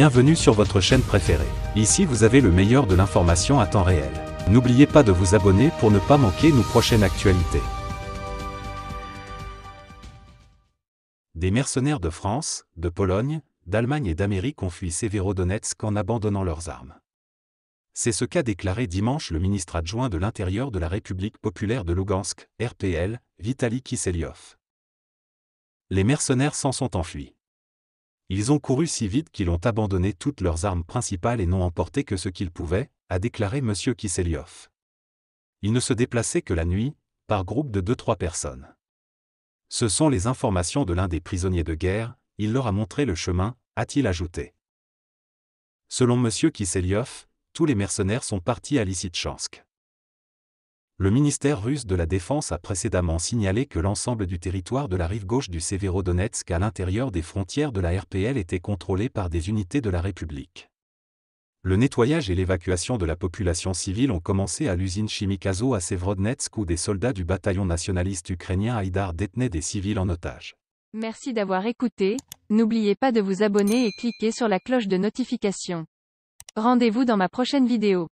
Bienvenue sur votre chaîne préférée. Ici vous avez le meilleur de l'information à temps réel. N'oubliez pas de vous abonner pour ne pas manquer nos prochaines actualités. Des mercenaires de France, de Pologne, d'Allemagne et d'Amérique ont fui Donetsk en abandonnant leurs armes. C'est ce qu'a déclaré dimanche le ministre adjoint de l'Intérieur de la République populaire de Lugansk, RPL, Vitaly Kiselyov. Les mercenaires s'en sont enfuis. Ils ont couru si vite qu'ils ont abandonné toutes leurs armes principales et n'ont emporté que ce qu'ils pouvaient, a déclaré M. Kiselyov. Ils ne se déplaçaient que la nuit, par groupe de deux-trois personnes. Ce sont les informations de l'un des prisonniers de guerre, il leur a montré le chemin, a-t-il ajouté. Selon M. Kiselyov, tous les mercenaires sont partis à Lysychansk le ministère russe de la Défense a précédemment signalé que l'ensemble du territoire de la rive gauche du Severodonetsk à l'intérieur des frontières de la RPL était contrôlé par des unités de la République. Le nettoyage et l'évacuation de la population civile ont commencé à l'usine Chimikazo à Severodonetsk où des soldats du bataillon nationaliste ukrainien Haïdar détenaient des civils en otage. Merci d'avoir écouté, n'oubliez pas de vous abonner et cliquer sur la cloche de notification. Rendez-vous dans ma prochaine vidéo.